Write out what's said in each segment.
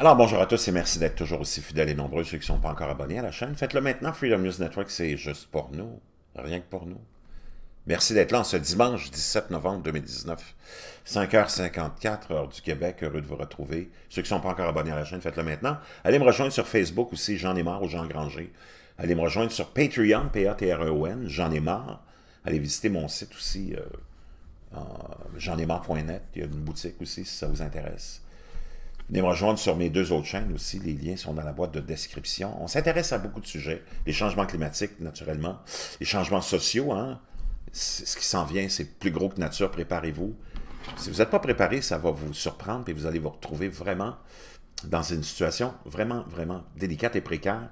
Alors bonjour à tous et merci d'être toujours aussi fidèles et nombreux, ceux qui ne sont pas encore abonnés à la chaîne. Faites-le maintenant, Freedom News Network, c'est juste pour nous, rien que pour nous. Merci d'être là en ce dimanche 17 novembre 2019, 5h54, heure du Québec. Heureux de vous retrouver. Ceux qui ne sont pas encore abonnés à la chaîne, faites-le maintenant. Allez me rejoindre sur Facebook aussi, J'en ai marre ou Jean Granger. Allez me rejoindre sur Patreon, P-A-T-R-E-O-N, J'en ai marre. Allez visiter mon site aussi, euh, j'en ai marre.net. Il y a une boutique aussi si ça vous intéresse. Venez me rejoindre sur mes deux autres chaînes aussi. Les liens sont dans la boîte de description. On s'intéresse à beaucoup de sujets. Les changements climatiques, naturellement. Les changements sociaux, hein. Ce qui s'en vient, c'est plus gros que nature. Préparez-vous. Si vous n'êtes pas préparé, ça va vous surprendre et vous allez vous retrouver vraiment dans une situation vraiment, vraiment délicate et précaire.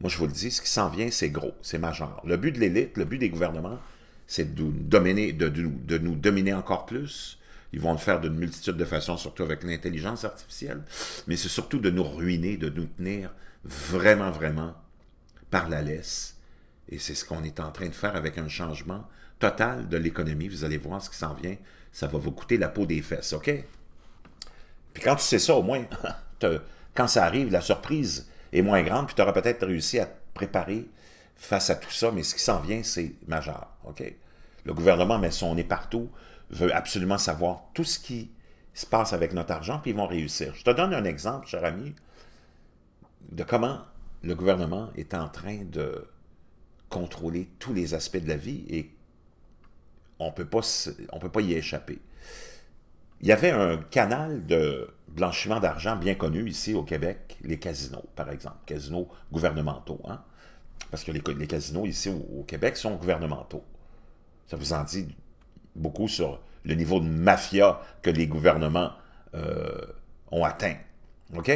Moi, je vous le dis, ce qui s'en vient, c'est gros, c'est majeur. Le but de l'élite, le but des gouvernements, c'est de dominer, de, de nous dominer encore plus, ils vont le faire d'une multitude de façons, surtout avec l'intelligence artificielle. Mais c'est surtout de nous ruiner, de nous tenir vraiment, vraiment par la laisse. Et c'est ce qu'on est en train de faire avec un changement total de l'économie. Vous allez voir ce qui s'en vient. Ça va vous coûter la peau des fesses, OK? Puis quand tu sais ça, au moins, quand ça arrive, la surprise est moins grande, puis tu auras peut-être réussi à te préparer face à tout ça, mais ce qui s'en vient, c'est majeur, OK? Le gouvernement met son nez partout, veut absolument savoir tout ce qui se passe avec notre argent, puis ils vont réussir. Je te donne un exemple, cher ami, de comment le gouvernement est en train de contrôler tous les aspects de la vie et on ne peut pas y échapper. Il y avait un canal de blanchiment d'argent bien connu ici au Québec, les casinos, par exemple, casinos gouvernementaux, hein? parce que les, les casinos ici au, Québec sont gouvernementaux. Ça vous en dit beaucoup sur le niveau de mafia que les gouvernements euh, ont atteint. OK?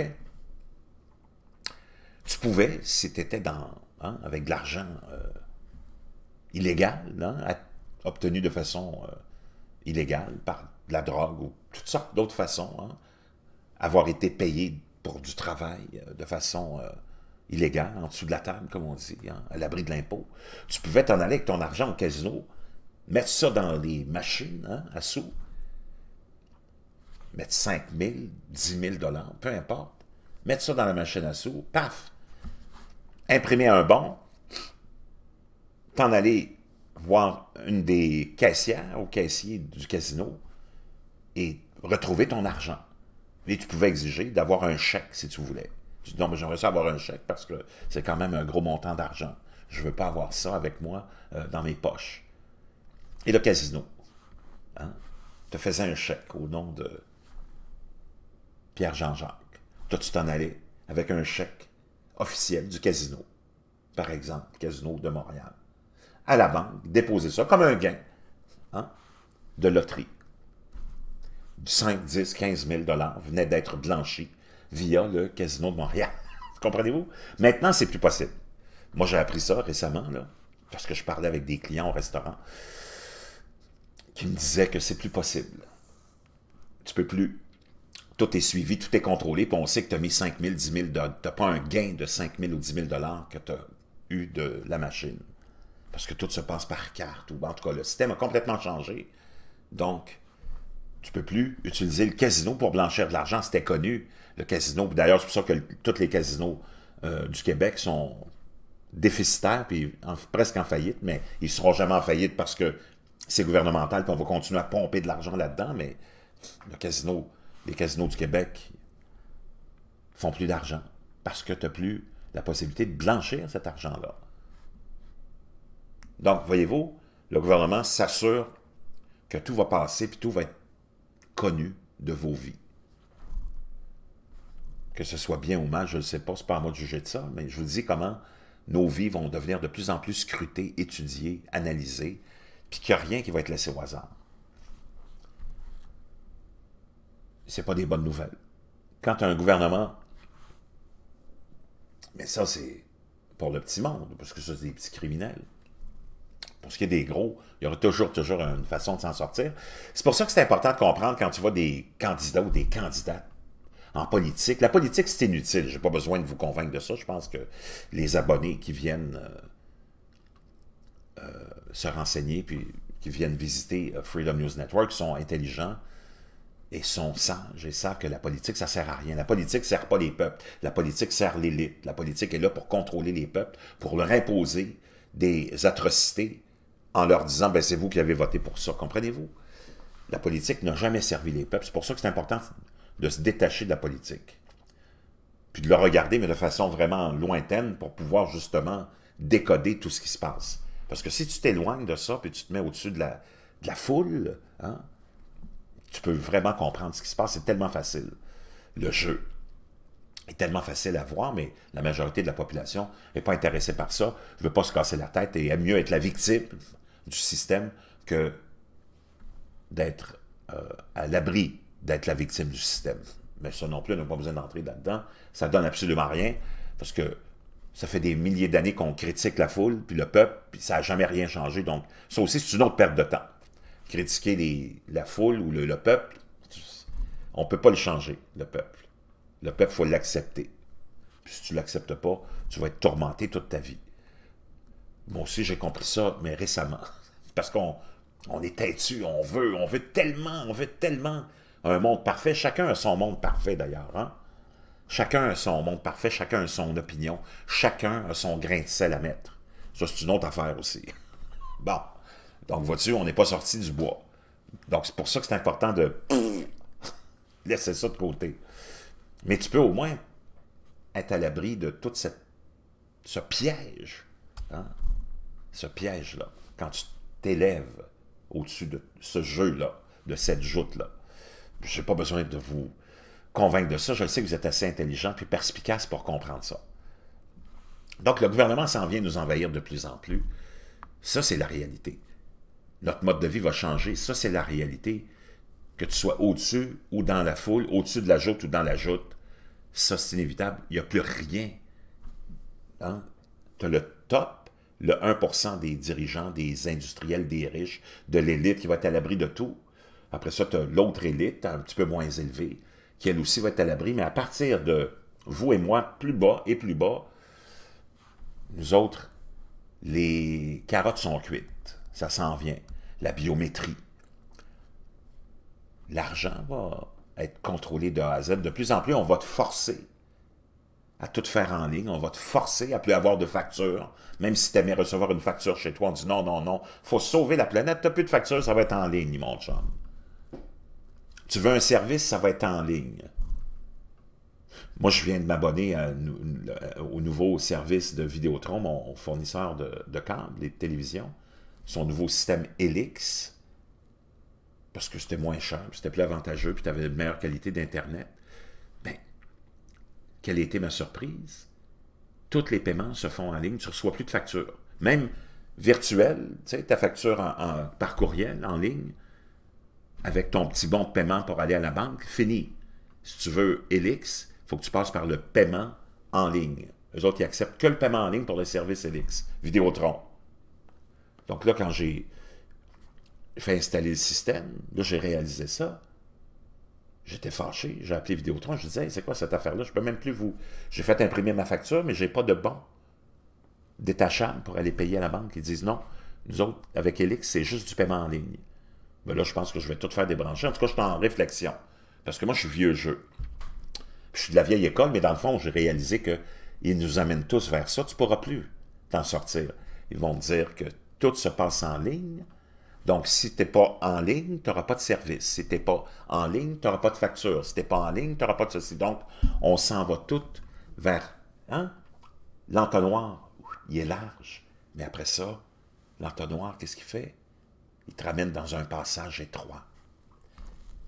Tu pouvais, si tu étais dans, hein, avec de l'argent euh, illégal, hein, obtenu de façon euh, illégale par de la drogue ou toutes sortes d'autres façons, hein, avoir été payé pour du travail de façon illégale, en dessous de la table, comme on dit, à l'abri de l'impôt, tu pouvais t'en aller avec ton argent au casino Mettre ça dans les machines hein, à sous. Mettre 5 000, 10 000 dollars, peu importe. Mettre ça dans la machine à sous. Paf! Imprimer un bon. T'en aller voir une des caissières ou caissiers du casino et retrouver ton argent. Et tu pouvais exiger d'avoir un chèque si tu voulais. Tu dis, non, mais j'aimerais ça avoir un chèque parce que c'est quand même un gros montant d'argent. Je ne veux pas avoir ça avec moi euh, dans mes poches et le casino. Hein? Te faisais un chèque au nom de Pierre-Jean-Jacques. Toi, tu t'en allais avec un chèque officiel du casino, par exemple, Casino de Montréal, à la banque, déposer ça comme un gain hein, de loterie. Du 5, 10, 15 000 venait d'être blanchi via le Casino de Montréal. Comprenez-vous? Maintenant, c'est plus possible. Moi, j'ai appris ça récemment, là, parce que je parlais avec des clients au restaurant qui me disait que c'est plus possible. Tu peux plus. Tout est suivi, tout est contrôlé, puis on sait que tu as mis 5 000, 10 000 Tu n'as pas un gain de 5 000 ou 10 000 que tu as eu de la machine. Parce que tout se passe par carte, ou en tout cas, le système a complètement changé. Donc, tu ne peux plus utiliser le casino pour blanchir de l'argent, c'était connu. Le casino, d'ailleurs, c'est pour ça que tous les casinos euh, du Québec sont déficitaires, puis presque en faillite, mais ils ne seront jamais en faillite parce que c'est gouvernemental, puis on va continuer à pomper de l'argent là-dedans, mais le casino, les casinos du Québec font plus d'argent parce que tu n'as plus la possibilité de blanchir cet argent-là. Donc, voyez-vous, le gouvernement s'assure que tout va passer, puis tout va être connu de vos vies. Que ce soit bien ou mal, je ne sais pas, n'est pas à moi de juger de ça, mais je vous dis comment nos vies vont devenir de plus en plus scrutées, étudiées, analysées, puis qu'il n'y a rien qui va être laissé au hasard. Ce n'est pas des bonnes nouvelles. Quand un gouvernement... Mais ça, c'est pour le petit monde, parce que ça, c'est des petits criminels. Pour ce qui est des gros, il y aura toujours, toujours une façon de s'en sortir. C'est pour ça que c'est important de comprendre quand tu vois des candidats ou des candidates en politique. La politique, c'est inutile. Je n'ai pas besoin de vous convaincre de ça. Je pense que les abonnés qui viennent... Euh, se renseigner, puis qui viennent visiter euh, Freedom News Network, sont intelligents et sont sages et savent que la politique, ça sert à rien. La politique sert pas les peuples. La politique sert l'élite. La politique est là pour contrôler les peuples, pour leur imposer des atrocités en leur disant, ben c'est vous qui avez voté pour ça. Comprenez-vous? La politique n'a jamais servi les peuples. C'est pour ça que c'est important de se détacher de la politique. Puis de le regarder, mais de façon vraiment lointaine, pour pouvoir justement décoder tout ce qui se passe. Parce que si tu t'éloignes de ça, puis tu te mets au-dessus de la, la foule, hein, tu peux vraiment comprendre ce qui se passe. C'est tellement facile. Le jeu est tellement facile à voir, mais la majorité de la population n'est pas intéressée par ça. Je ne veux pas se casser la tête et aime mieux être la victime du système que d'être euh, à l'abri d'être la victime du système. Mais ça non plus, on n'a pas besoin d'entrer là-dedans. Ça donne absolument rien parce que ça fait des milliers d'années qu'on critique la foule, puis le peuple, puis ça n'a jamais rien changé. Donc, ça aussi, c'est une autre perte de temps. Critiquer la foule ou le, peuple, on ne peut pas le changer, le peuple. Le peuple, il faut l'accepter. Si tu ne l'acceptes pas, tu vas être tourmenté toute ta vie. Moi aussi, j'ai compris ça, mais récemment. Parce qu'on on est têtu, on veut, on veut tellement, on veut tellement un monde parfait. Chacun a son monde parfait, d'ailleurs. Hein? Chacun a son monde parfait, chacun a son opinion, chacun a son grain de sel à mettre. Ça, c'est une autre affaire aussi. Bon. Donc, vois-tu, on n'est pas sorti du bois. Donc, c'est pour ça que c'est important de laisser ça de côté. Mais tu peux au moins être à l'abri de tout cette, ce piège. Hein, ce piège-là. Quand tu t'élèves au-dessus de ce jeu-là, de cette joute-là. Je n'ai pas besoin de vous convaincre de ça. Je sais que vous êtes assez intelligent puis perspicace pour comprendre ça. Donc, le gouvernement s'en vient nous envahir de plus en plus. Ça, c'est la réalité. Notre mode de vie va changer. Ça, c'est la réalité. Que tu sois au-dessus ou dans la foule, au-dessus de la joute ou dans la joute, ça, c'est inévitable. Il n'y a plus rien. Hein? Tu as le top, le 1% des dirigeants, des industriels, des riches, de l'élite qui va être à l'abri de tout. Après ça, tu as l'autre élite, un petit peu moins élevée qui elle aussi va être à l'abri, mais à partir de vous et moi, plus bas et plus bas, nous autres, les carottes sont cuites, ça s'en vient, la biométrie. L'argent va être contrôlé de A à Z. De plus en plus, on va te forcer à tout faire en ligne, on va te forcer à plus avoir de factures, même si tu aimais recevoir une facture chez toi, on dit non, non, non, faut sauver la planète, tu n'as plus de facture, ça va être en ligne, mon chum. Tu veux un service, ça va être en ligne. Moi, je viens de m'abonner euh, au nouveau service de Vidéotron, mon fournisseur de, câbles et de télévision, son nouveau système Helix, parce que c'était moins cher, c'était plus avantageux, puis tu avais une meilleure qualité d'Internet. Bien, quelle était ma surprise? Tous les paiements se font en ligne, tu ne reçois plus de facture. Même virtuelle, tu sais, ta facture par courriel, en ligne, avec ton petit bon de paiement pour aller à la banque, fini. Si tu veux Elix, il faut que tu passes par le paiement en ligne. Eux autres, ils acceptent que le paiement en ligne pour le service Elix, Vidéotron. Donc là, quand j'ai fait installer le système, là, j'ai réalisé ça. J'étais fâché, j'ai appelé Vidéotron, je disais, c'est quoi cette affaire-là? Je peux même plus vous... J'ai fait imprimer ma facture, mais j'ai pas de bon détachable pour aller payer à la banque. Ils disent non, nous autres, avec Elix, c'est juste du paiement en ligne. Mais ben là, je pense que je vais tout faire débrancher. En tout cas, je suis en réflexion. Parce que moi, je suis vieux jeu. Je suis de la vieille école, mais dans le fond, j'ai réalisé que nous amènent tous vers ça. Tu ne pourras plus t'en sortir. Ils vont te dire que tout se passe en ligne. Donc, si tu n'es pas en ligne, tu n'auras pas de service. Si tu n'es pas en ligne, tu n'auras pas de facture. Si tu n'es pas en ligne, tu n'auras pas de ceci. Donc, on s'en va tout vers hein? l'entonnoir. Il est large. Mais après ça, l'entonnoir, qu'est-ce qu'il fait? Ils te ramènent dans un passage étroit.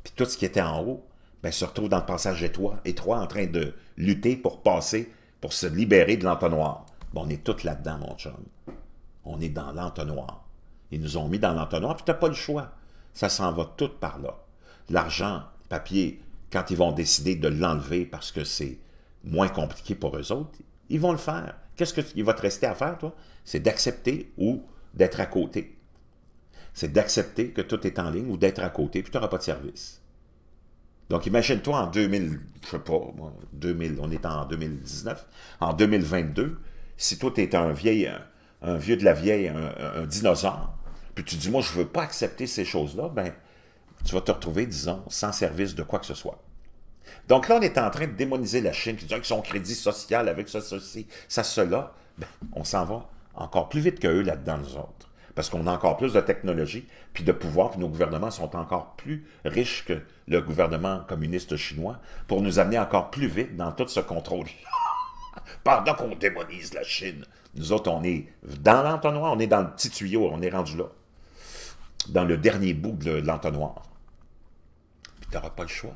Puis tout ce qui était en haut, ben, se retrouve dans le passage étroit, étroit en train de lutter pour passer, pour se libérer de l'entonnoir. Bon, on est tous là-dedans, mon chum. On est dans l'entonnoir. Ils nous ont mis dans l'entonnoir, puis tu n'as pas le choix. Ça s'en va tout par là. L'argent, papier, quand ils vont décider de l'enlever parce que c'est moins compliqué pour eux autres, ils vont le faire. Qu'est-ce qu'il va te rester à faire, toi? C'est d'accepter ou d'être à côté c'est d'accepter que tout est en ligne ou d'être à côté, puis tu n'auras pas de service. Donc, imagine-toi en 2000, je sais pas, 2000, on est en 2019, en 2022, si toi, tu es un vieil, un, vieux de la vieille, un, dinosaure, puis tu dis, moi, je veux pas accepter ces choses-là, ben, tu vas te retrouver, disons, sans service de quoi que ce soit. Donc là, on est en train de démoniser la Chine, qui dit que ah, son crédit social avec ça, ceci, ça, cela, ben, on s'en va encore plus vite qu'eux là-dedans, les autres parce qu'on a encore plus de technologie, puis de pouvoir, puis nos gouvernements sont encore plus riches que le gouvernement communiste chinois, pour nous amener encore plus vite dans tout ce contrôle. Pendant qu'on démonise la Chine, nous autres, on est dans l'entonnoir, on est dans le petit tuyau, on est rendu là, dans le dernier bout de l'entonnoir. Puis t'auras pas le choix.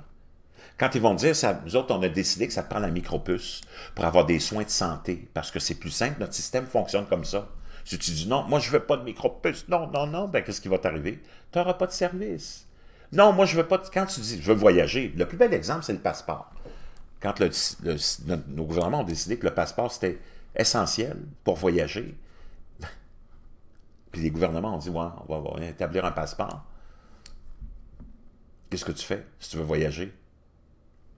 Quand ils vont dire, ça, nous autres, on a décidé que ça prend la micropuce pour avoir des soins de santé, parce que c'est plus simple, notre système fonctionne comme ça. Si tu dis non, moi je ne veux pas de micro non, non, non, ben qu'est-ce qui va t'arriver? Tu n'auras pas de service. Non, moi je veux pas Quand tu dis je veux voyager, le plus bel exemple, c'est le passeport. Quand nos gouvernements ont décidé que le passeport, c'était essentiel pour voyager, puis les gouvernements ont dit, ouais, on va établir un passeport. Qu'est-ce que tu fais si tu veux voyager?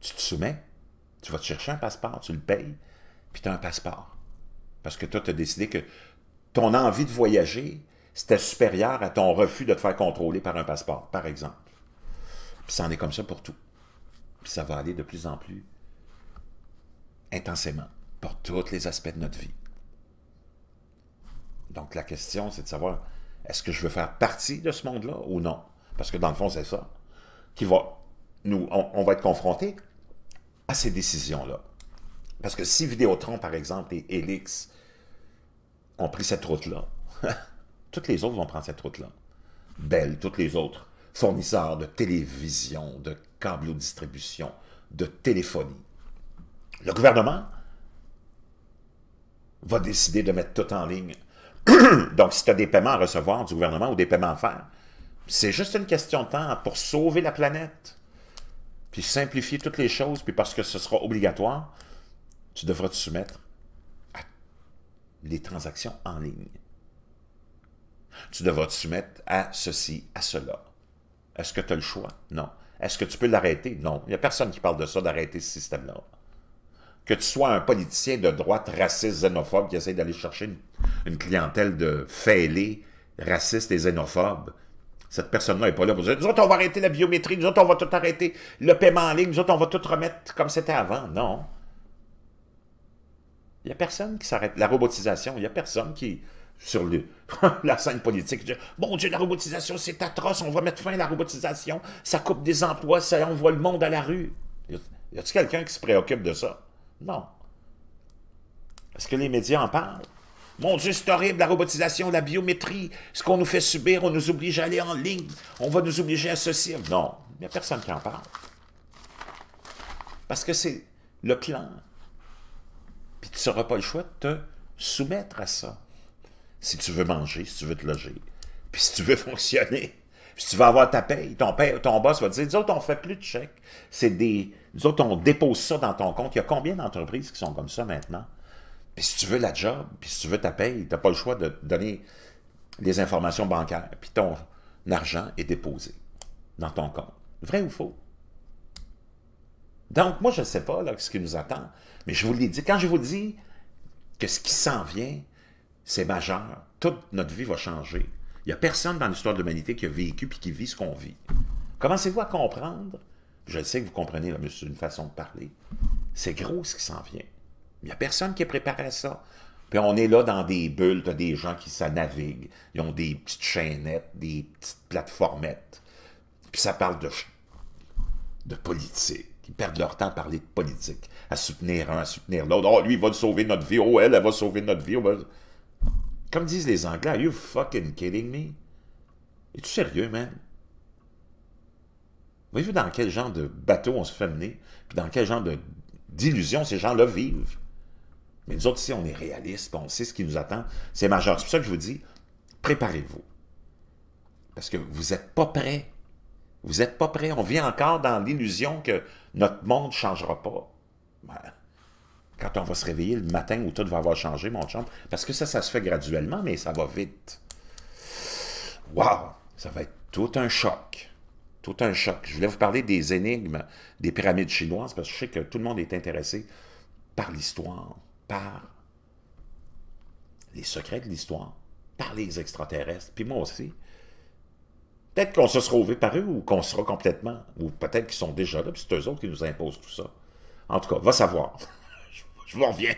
Tu te soumets, tu vas te chercher un passeport, tu le payes, puis tu as un passeport. Parce que toi, tu as décidé que ton envie de voyager, c'était supérieur à ton refus de te faire contrôler par un passeport, par exemple. Puis ça en est comme ça pour tout. Puis ça va aller de plus en plus intensément pour tous les aspects de notre vie. Donc la question, c'est de savoir, est-ce que je veux faire partie de ce monde-là ou non? Parce que dans le fond, c'est ça qui va nous, on, va être confronté à ces décisions-là. Parce que si Vidéotron, par exemple, et Helix ont pris cette route-là. toutes les autres vont prendre cette route-là. Bell, toutes les autres fournisseurs de télévision, de câbles de distribution, de téléphonie. Le gouvernement va décider de mettre tout en ligne. Donc, si tu as des paiements à recevoir du gouvernement ou des paiements à faire, c'est juste une question de temps pour sauver la planète, puis simplifier toutes les choses, puis parce que ce sera obligatoire, tu devras te soumettre les transactions en ligne. Tu devras te soumettre à ceci, à cela. Est-ce que tu as le choix? Non. Est-ce que tu peux l'arrêter? Non. Il n'y a personne qui parle de ça, d'arrêter ce système-là. Que tu sois un politicien de droite raciste, xénophobe, qui essaie d'aller chercher une, clientèle de fêlés, racistes et xénophobes, cette personne-là n'est pas là pour dire « Nous autres, on va arrêter la biométrie, nous autres, on va tout arrêter, le paiement en ligne, nous autres, on va tout remettre comme c'était avant. » Non. Il n'y a personne qui s'arrête. La robotisation, il n'y a personne qui, sur le, la scène politique, dit « Mon Dieu, la robotisation, c'est atroce, on va mettre fin à la robotisation, ça coupe des emplois, ça envoie le monde à la rue. » Y a-t-il quelqu'un qui se préoccupe de ça? Non. Est-ce que les médias en parlent? Mon Dieu, c'est horrible, la robotisation, la biométrie, ce qu'on nous fait subir, on nous oblige à aller en ligne, on va nous obliger à ceci. Non, il n'y a personne qui en parle. Parce que c'est le clan. Puis tu n'auras pas le choix de te soumettre à ça. Si tu veux manger, si tu veux te loger, puis si tu veux fonctionner, puis si tu veux avoir ta paye, ton, ton boss va te dire, nous autres, on fait plus de chèques. C'est des, nous autres, on dépose ça dans ton compte. Il y a combien d'entreprises qui sont comme ça maintenant? Puis si tu veux la job, puis si tu veux ta paye, tu n'as pas le choix de donner les informations bancaires. Puis ton argent est déposé dans ton compte. Vrai ou faux? Donc, moi, je ne sais pas ce qui nous attend. Mais je vous l'ai dit, quand je vous dis que ce qui s'en vient, c'est majeur, toute notre vie va changer. Il n'y a personne dans l'histoire de l'humanité qui a vécu puis qui vit ce qu'on vit. Commencez-vous à comprendre, je sais que vous comprenez, mais c'est une façon de parler, c'est gros ce qui s'en vient. Il n'y a personne qui est préparé à ça. Puis on est là dans des bulles, des gens qui ça naviguent, ils ont des petites chaînettes, des petites plateformettes. Puis ça parle de, de politique, qui perdent leur temps à parler de politique, à soutenir un, à soutenir l'autre. Oh, lui, il va sauver notre vie. Oh, elle, elle va sauver notre vie. Comme disent les Anglais, are you fucking kidding me? Es-tu sérieux, man? Voyez-vous dans quel genre de bateau on se fait mener, puis dans quel genre d'illusion ces gens-là vivent? Mais nous autres, ici, on est réaliste. on sait ce qui nous attend. C'est majeur. C'est pour ça que je vous dis, préparez-vous. Parce que vous n'êtes pas prêts vous n'êtes pas prêts. On vit encore dans l'illusion que notre monde ne changera pas. Ben, quand on va se réveiller le matin où tout va avoir changé, mon chum, parce que ça, ça se fait graduellement, mais ça va vite. Waouh! Ça va être tout un choc. Tout un choc. Je voulais vous parler des énigmes des pyramides chinoises, parce que je sais que tout le monde est intéressé par l'histoire, par les secrets de l'histoire, par les extraterrestres, puis moi aussi. Peut-être qu'on se sera ouvert par eux ou qu'on sera complètement, ou peut-être qu'ils sont déjà là, puis c'est eux autres qui nous imposent tout ça. En tout cas, va savoir. Je vous reviens.